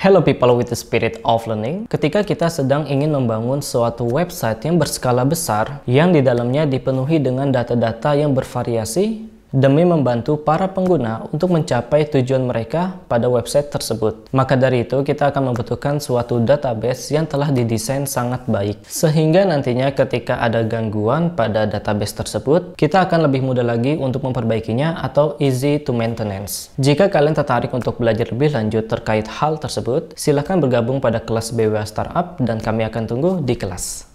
Hello people with the spirit of learning. Ketika kita sedang ingin membangun suatu website yang berskala besar yang di dalamnya dipenuhi dengan data-data yang bervariasi demi membantu para pengguna untuk mencapai tujuan mereka pada website tersebut. Maka dari itu, kita akan membutuhkan suatu database yang telah didesain sangat baik, sehingga nantinya ketika ada gangguan pada database tersebut, kita akan lebih mudah lagi untuk memperbaikinya atau easy to maintenance. Jika kalian tertarik untuk belajar lebih lanjut terkait hal tersebut, silahkan bergabung pada kelas BWA Startup dan kami akan tunggu di kelas.